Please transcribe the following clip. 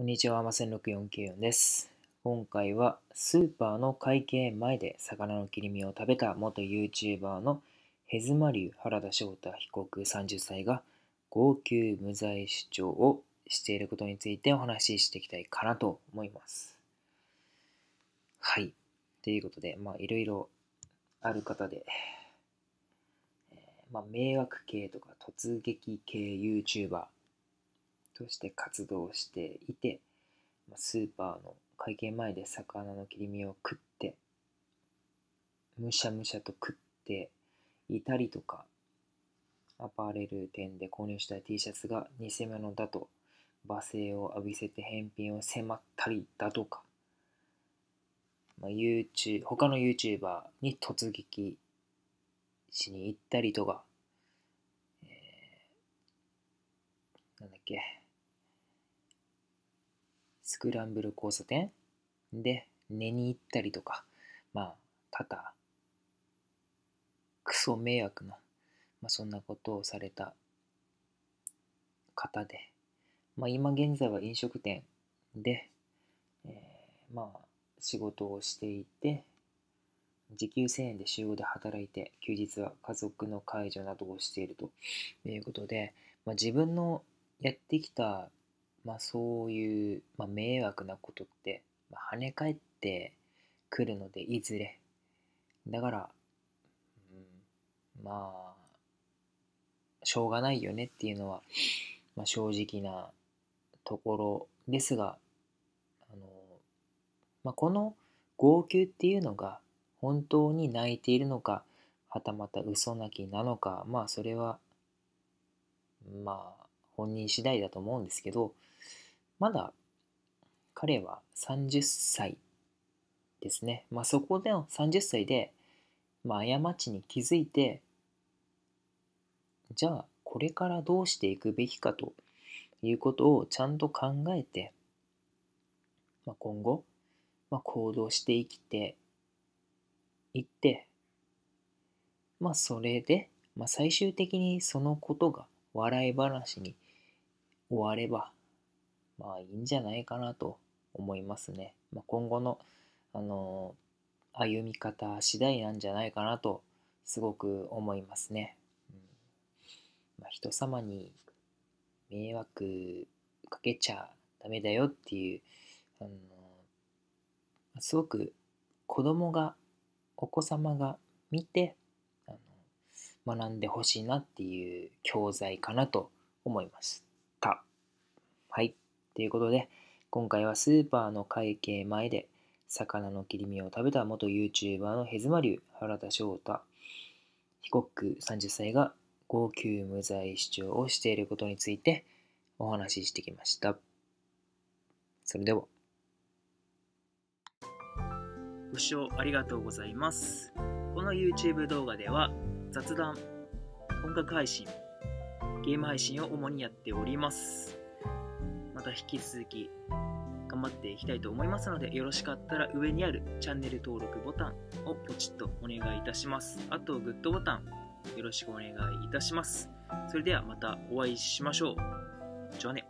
こんにちは、ません6494です。今回はスーパーの会計前で魚の切り身を食べた元 YouTuber のヘズマリュ原田翔太被告30歳が号泣無罪主張をしていることについてお話ししていきたいかなと思います。はい。ということで、まあいろいろある方で、えー、まあ、迷惑系とか突撃系 YouTuber として活動していてスーパーの会計前で魚の切り身を食ってむしゃむしゃと食っていたりとかアパレル店で購入した T シャツが偽物だと罵声を浴びせて返品を迫ったりだとか、まあ、YouTube 他の YouTuber に突撃しに行ったりとか、えー、なんだっけスクランブル交差点で寝に行ったりとか、まあ、多々、クソ迷惑な、まあ、そんなことをされた方で、まあ、今現在は飲食店で、えー、まあ、仕事をしていて、時給1000円で集合で働いて、休日は家族の介助などをしているということで、まあ、自分のやってきたまあ、そういう、まあ、迷惑なことって、まあ、跳ね返ってくるのでいずれだから、うん、まあしょうがないよねっていうのは、まあ、正直なところですがあの、まあ、この号泣っていうのが本当に泣いているのかはたまた嘘泣きなのかまあそれはまあ本人次第だと思うんですけど、まだ彼は30歳ですね。まあ、そこでの30歳で、まあ、過ちに気づいて、じゃあこれからどうしていくべきかということをちゃんと考えて、まあ、今後、まあ、行動して生きていって、まあ、それで、まあ、最終的にそのことが笑い話に終われば、まあいいんじゃないかなと思いますね。まあ、今後の、あのー、歩み方次第なんじゃないかなと、すごく思いますね。うんまあ、人様に迷惑かけちゃダメだよっていう、あのー、すごく子供が、お子様が見て、あの学んでほしいなっていう教材かなと思います。はい。ということで、今回はスーパーの会計前で魚の切り身を食べた元 YouTuber のヘズマ流原田翔太、被告30歳が号泣無罪主張をしていることについてお話ししてきました。それでは。ご視聴ありがとうございます。この YouTube 動画では雑談、音楽配信、ゲーム配信を主にやっております。また引き続き頑張っていきたいと思いますのでよろしかったら上にあるチャンネル登録ボタンをポチッとお願いいたしますあとグッドボタンよろしくお願いいたしますそれではまたお会いしましょうじゃあね